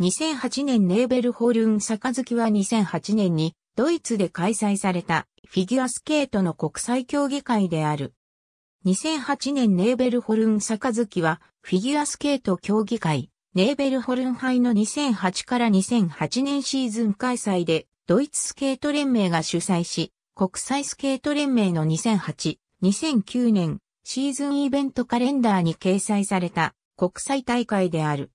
2008年ネーベルホールン杯は2008年にドイツで開催されたフィギュアスケートの国際競技会である。2008年ネーベルホルン杯はフィギュアスケート競技会ネーベルホルン杯の2008から2008年シーズン開催でドイツスケート連盟が主催し国際スケート連盟の2008、2009年シーズンイベントカレンダーに掲載された国際大会である。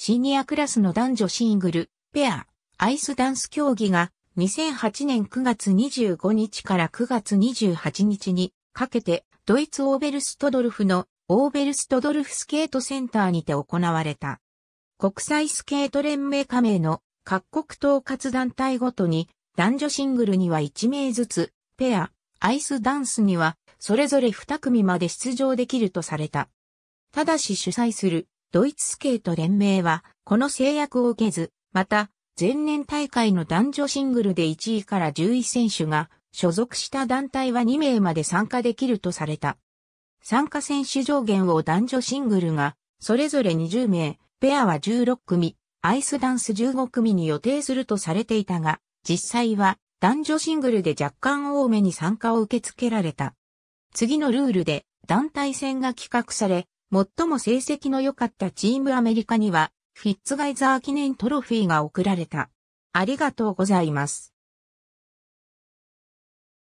シニアクラスの男女シングル、ペア、アイスダンス競技が2008年9月25日から9月28日にかけてドイツオーベルストドルフのオーベルストドルフスケートセンターにて行われた。国際スケート連盟加盟の各国統括団体ごとに男女シングルには1名ずつ、ペア、アイスダンスにはそれぞれ2組まで出場できるとされた。ただし主催するドイツスケート連盟は、この制約を受けず、また、前年大会の男女シングルで1位から10位選手が、所属した団体は2名まで参加できるとされた。参加選手上限を男女シングルが、それぞれ20名、ペアは16組、アイスダンス15組に予定するとされていたが、実際は男女シングルで若干多めに参加を受け付けられた。次のルールで団体戦が企画され、最も成績の良かったチームアメリカには、フィッツガイザー記念トロフィーが贈られた。ありがとうございます。